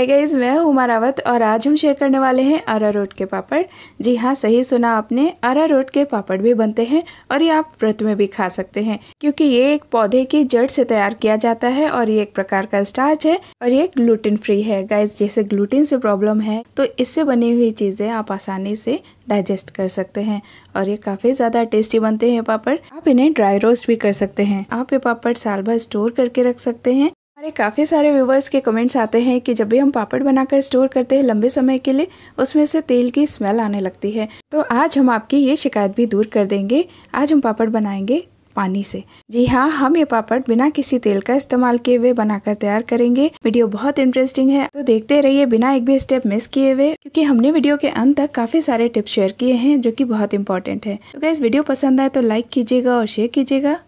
hi guys मैं हूं मारावत और आज हम शेयर करने वाले हैं रोट के पापड़ जी हाँ सही सुना आपने रोट के पापड़ भी बनते हैं और ये आप व्रत में भी खा सकते हैं क्योंकि ये एक पौधे की जड़ से तैयार किया जाता है और ये एक प्रकार का स्टार्च है और ये ग्लूटिन फ्री है गाइज जैसे ग्लूटिन से प्रॉब्लम है तो इससे बनी हुई चीज़ें आप आसानी से डाइजेस्ट कर सकते हैं और ये काफ़ी ज़्यादा टेस्टी बनते हैं पापड़ आप इन्हें ड्राई रोस्ट भी कर सकते हैं आप ये पापड़ साल भर स्टोर करके रख सकते हैं हमारे काफ़ी सारे व्यूवर्स के कमेंट्स आते हैं कि जब भी हम पापड़ बनाकर स्टोर करते हैं लंबे समय के लिए उसमें से तेल की स्मेल आने लगती है तो आज हम आपकी ये शिकायत भी दूर कर देंगे आज हम पापड़ बनाएंगे पानी से जी हाँ हम ये पापड़ बिना किसी तेल का इस्तेमाल किए हुए बनाकर तैयार करेंगे वीडियो बहुत इंटरेस्टिंग है तो देखते रहिए बिना एक भी स्टेप मिस किए हुए क्योंकि हमने वीडियो के अंत तक काफी सारे टिप्स शेयर किए हैं जो कि बहुत इंपॉर्टेंट है तो इस वीडियो पसंद आए तो लाइक कीजिएगा और शेयर कीजिएगा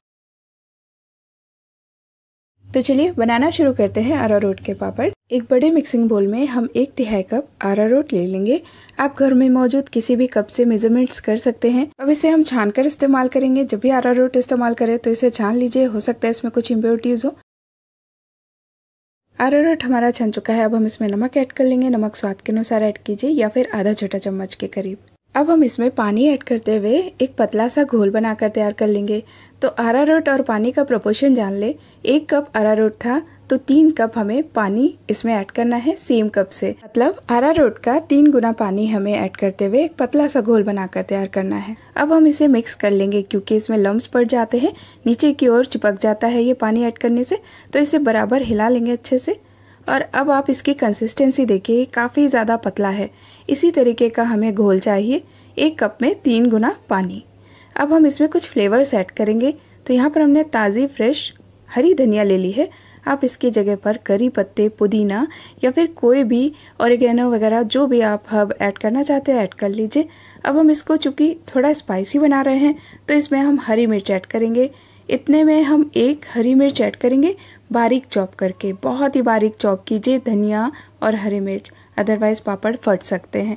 तो चलिए बनाना शुरू करते हैं रोट के पापड़ एक बड़े मिक्सिंग बोल में हम एक तिहाई कप रोट ले लेंगे आप घर में मौजूद किसी भी कप से मेजरमेंट्स कर सकते हैं अब इसे हम छान कर इस्तेमाल करेंगे जब भी रोट इस्तेमाल करें तो इसे छान लीजिए हो सकता है इसमें कुछ इम्प्योरिटीज़ हो रोट हमारा छन चुका है अब हम इसमें नमक ऐड कर लेंगे नमक स्वाद के अनुसार ऐड कीजिए या फिर आधा छोटा चम्मच के करीब अब हम इसमें पानी ऐड करते हुए एक पतला सा घोल बनाकर तैयार कर लेंगे तो अरारोट और पानी का प्रपोर्शन जान ले एक कप अरारोट था तो तीन कप हमें पानी इसमें ऐड करना है सेम कप से मतलब अरारोट का तीन गुना पानी हमें ऐड करते हुए एक पतला सा घोल बनाकर तैयार करना है अब हम इसे मिक्स कर लेंगे क्योंकि इसमें लम्ब पड़ जाते हैं नीचे की ओर चिपक जाता है ये पानी ऐड करने से तो इसे बराबर हिला लेंगे अच्छे से और अब आप इसकी कंसिस्टेंसी देखिए काफ़ी ज़्यादा पतला है इसी तरीके का हमें घोल चाहिए एक कप में तीन गुना पानी अब हम इसमें कुछ फ्लेवर्स ऐड करेंगे तो यहाँ पर हमने ताज़ी फ्रेश हरी धनिया ले ली है आप इसकी जगह पर करी पत्ते पुदीना या फिर कोई भी औरगेनो वगैरह जो भी आप हब ऐड करना चाहते हैं ऐड कर लीजिए अब हम इसको चूँकि थोड़ा स्पाइसी बना रहे हैं तो इसमें हम हरी मिर्च ऐड करेंगे इतने में हम एक हरी मिर्च ऐड करेंगे बारीक चॉप करके बहुत ही बारीक चॉप कीजिए धनिया और हरी मिर्च अदरवाइज़ पापड़ फट सकते हैं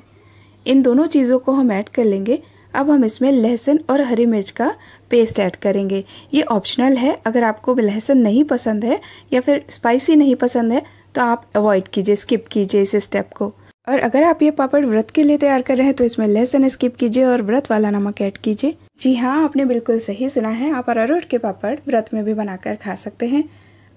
इन दोनों चीज़ों को हम ऐड कर लेंगे अब हम इसमें लहसुन और हरी मिर्च का पेस्ट ऐड करेंगे ये ऑप्शनल है अगर आपको लहसुन नहीं पसंद है या फिर स्पाइसी नहीं पसंद है तो आप अवॉइड कीजिए स्किप कीजिए इस स्टेप को और अगर आप ये पापड़ व्रत के लिए तैयार कर रहे हैं तो इसमें लहसुन स्किप कीजिए और व्रत वाला नमक ऐड कीजिए जी हाँ आपने बिल्कुल सही सुना है आप अरारोट के पापड़ व्रत में भी बनाकर खा सकते हैं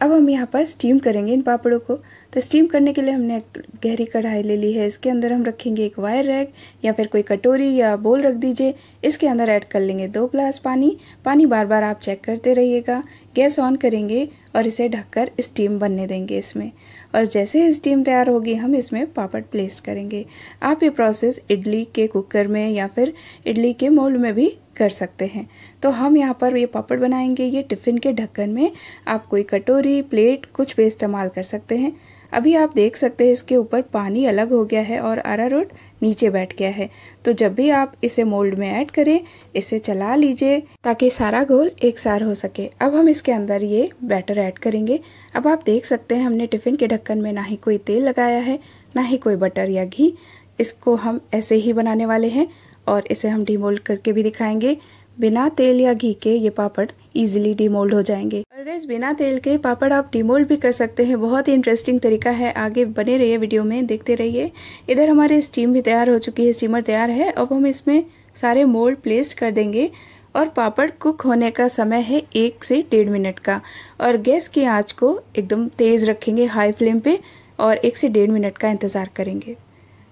अब हम यहाँ पर स्टीम करेंगे इन पापड़ों को तो स्टीम करने के लिए हमने गहरी कढ़ाई ले ली है इसके अंदर हम रखेंगे एक वायर रैग या फिर कोई कटोरी या बोल रख दीजिए इसके अंदर ऐड कर लेंगे दो ग्लास पानी पानी बार बार आप चेक करते रहिएगा गैस ऑन करेंगे और इसे ढककर स्टीम बनने देंगे इसमें और जैसे ही स्टीम तैयार होगी हम इसमें पापड़ प्लेस करेंगे आप ये प्रोसेस इडली के कुकर में या फिर इडली के मोल में भी कर सकते हैं तो हम यहाँ पर ये पापड़ बनाएंगे ये टिफ़िन के ढक्कन में आप कोई कटोरी प्लेट कुछ भी इस्तेमाल कर सकते हैं अभी आप देख सकते हैं इसके ऊपर पानी अलग हो गया है और अरारोट नीचे बैठ गया है तो जब भी आप इसे मोल्ड में ऐड करें इसे चला लीजिए ताकि सारा घोल एक सार हो सके अब हम इसके अंदर ये बैटर ऐड करेंगे अब आप देख सकते हैं हमने टिफ़िन के ढक्कन में ना ही कोई तेल लगाया है ना ही कोई बटर या घी इसको हम ऐसे ही बनाने वाले हैं और इसे हम डीमोल्ड करके भी दिखाएंगे बिना तेल या घी के ये पापड़ ईजिली डीमोल्ड हो जाएंगे ऑलवेज बिना तेल के पापड़ आप डिमोल्ड भी कर सकते हैं बहुत ही इंटरेस्टिंग तरीका है आगे बने रहिए वीडियो में देखते रहिए इधर हमारे स्टीम भी तैयार हो चुकी है स्टीमर तैयार है अब हम इसमें सारे मोल्ड प्लेस कर देंगे और पापड़ कुक होने का समय है एक से डेढ़ मिनट का और गैस की आँच को एकदम तेज़ रखेंगे हाई फ्लेम पर और एक से डेढ़ मिनट का इंतज़ार करेंगे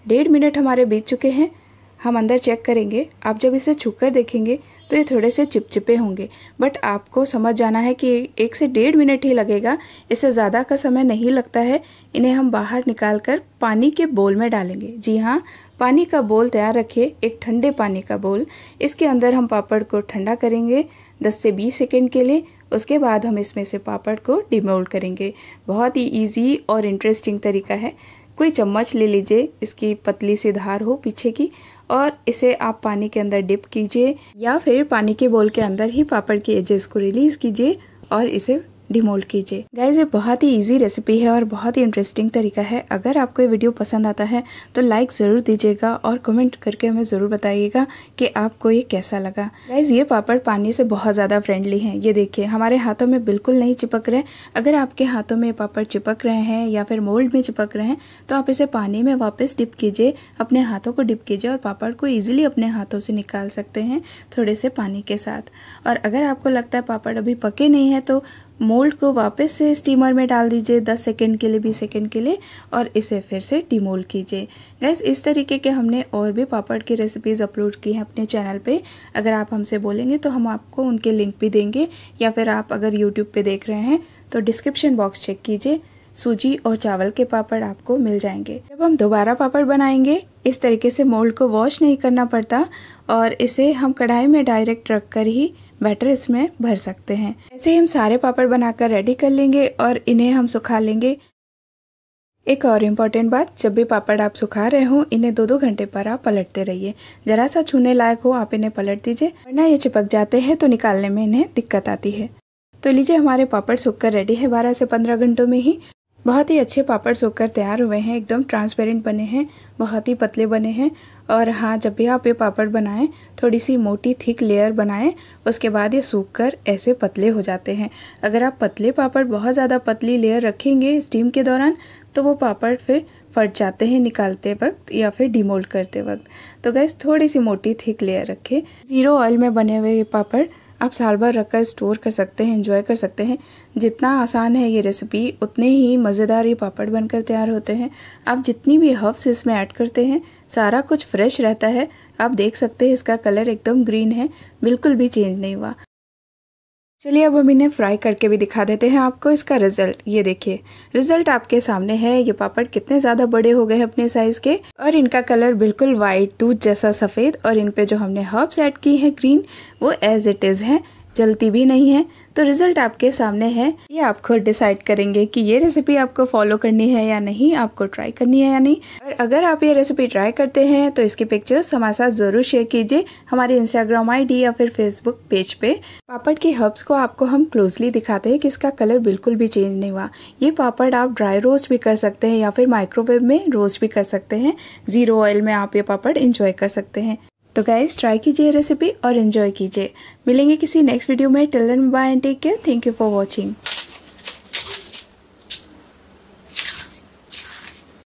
डेढ़ मिनट हमारे बीत चुके हैं हम अंदर चेक करेंगे आप जब इसे छू देखेंगे तो ये थोड़े से चिपचिपे होंगे बट आपको समझ जाना है कि एक से डेढ़ मिनट ही लगेगा इससे ज़्यादा का समय नहीं लगता है इन्हें हम बाहर निकाल कर पानी के बोल में डालेंगे जी हाँ पानी का बोल तैयार रखिए एक ठंडे पानी का बोल इसके अंदर हम पापड़ को ठंडा करेंगे 10 से 20 सेकेंड के लिए उसके बाद हम इसमें से पापड़ को डिमोल्ड करेंगे बहुत ही ईजी और इंटरेस्टिंग तरीका है कोई चम्मच ले लीजिए इसकी पतली सी धार हो पीछे की और इसे आप पानी के अंदर डिप कीजिए या फिर पानी के बोल के अंदर ही पापड़ के एजेस को रिलीज़ कीजिए और इसे डिमोल्ड कीजिए गाइज ये बहुत ही ईजी रेसिपी है और बहुत ही इंटरेस्टिंग तरीका है अगर आपको ये वीडियो पसंद आता है तो लाइक ज़रूर दीजिएगा और कमेंट करके हमें ज़रूर बताइएगा कि आपको ये कैसा लगा गाइज ये पापड़ पानी से बहुत ज़्यादा फ्रेंडली हैं ये देखिए हमारे हाथों में बिल्कुल नहीं चिपक रहे अगर आपके हाथों में पापड़ चिपक रहे हैं या फिर मोल्ड में चिपक रहे हैं तो आप इसे पानी में वापस डिप कीजिए अपने हाथों को डिप कीजिए और पापड़ को ईजिली अपने हाथों से निकाल सकते हैं थोड़े से पानी के साथ और अगर आपको लगता है पापड़ अभी पके नहीं है तो मोल्ड को वापस से स्टीमर में डाल दीजिए 10 सेकेंड के लिए 20 सेकेंड के लिए और इसे फिर से डिमोल्ड कीजिए गैस इस तरीके के हमने और भी पापड़ की रेसिपीज़ अपलोड की हैं अपने चैनल पे अगर आप हमसे बोलेंगे तो हम आपको उनके लिंक भी देंगे या फिर आप अगर यूट्यूब पर देख रहे हैं तो डिस्क्रिप्शन बॉक्स चेक कीजिए सूजी और चावल के पापड़ आपको मिल जाएंगे जब हम दोबारा पापड़ बनाएंगे इस तरीके से मोल्ड को वॉश नहीं करना पड़ता और इसे हम कढ़ाई में डायरेक्ट रख कर ही बैटर इसमें भर सकते हैं ऐसे ही हम सारे पापड़ बनाकर रेडी कर लेंगे और इन्हें हम सुखा लेंगे एक और इम्पॉर्टेंट बात जब भी पापड़ आप सुखा रहे हो इन्हें दो दो घंटे पर आप पलटते रहिए ज़रा सा छूने लायक हो आप इन्हें पलट दीजिए वरना ये चिपक जाते हैं तो निकालने में इन्हें दिक्कत आती है तो लीजिए हमारे पापड़ सूखकर रेडी है बारह से पंद्रह घंटों में ही बहुत ही अच्छे पापड़ सूखकर तैयार हुए हैं एकदम ट्रांसपेरेंट बने हैं बहुत ही पतले बने हैं और हाँ जब भी आप ये पापड़ बनाएं थोड़ी सी मोटी थिक लेयर बनाएं उसके बाद ये सूख कर ऐसे पतले हो जाते हैं अगर आप पतले पापड़ बहुत ज़्यादा पतली लेयर रखेंगे स्टीम के दौरान तो वो पापड़ फिर फट जाते हैं निकालते वक्त या फिर डिमोल्ड करते वक्त तो गैस थोड़ी सी मोटी थिक लेयर रखें ज़ीरो ऑयल में बने हुए ये पापड़ आप साल भर रखकर स्टोर कर सकते हैं इन्जॉय कर सकते हैं जितना आसान है ये रेसिपी उतने ही मज़ेदार ये पापड़ बनकर तैयार होते हैं आप जितनी भी हर्ब्स इसमें ऐड करते हैं सारा कुछ फ्रेश रहता है आप देख सकते हैं इसका कलर एकदम ग्रीन है बिल्कुल भी चेंज नहीं हुआ चलिए अब हम इन्हें फ्राई करके भी दिखा देते हैं आपको इसका रिज़ल्ट ये देखिए रिज़ल्ट आपके सामने है ये पापड़ कितने ज़्यादा बड़े हो गए अपने साइज़ के और इनका कलर बिल्कुल व्हाइट दूध जैसा सफ़ेद और इन पे जो हमने हर्ब्स ऐड की है ग्रीन वो एज इट इज़ है जलती भी नहीं है तो रिज़ल्ट आपके सामने है ये आप खुद डिसाइड करेंगे कि ये रेसिपी आपको फॉलो करनी है या नहीं आपको ट्राई करनी है या नहीं और अगर आप ये रेसिपी ट्राई करते हैं तो इसकी पिक्चर्स हमारे साथ ज़रूर शेयर कीजिए हमारे इंस्टाग्राम आईडी या फिर फेसबुक पेज पे पापड़ के हर्ब्स को आपको हम क्लोजली दिखाते हैं कि इसका कलर बिल्कुल भी चेंज नहीं हुआ ये पापड़ आप ड्राई रोस्ट भी कर सकते हैं या फिर माइक्रोवेव में रोस्ट भी कर सकते हैं ज़ीरो ऑयल में आप ये पापड़ इंजॉय कर सकते हैं तो गाइज ट्राई कीजिए रेसिपी और इन्जॉय कीजिए मिलेंगे किसी नेक्स्ट वीडियो में till then bye and take care thank you for watching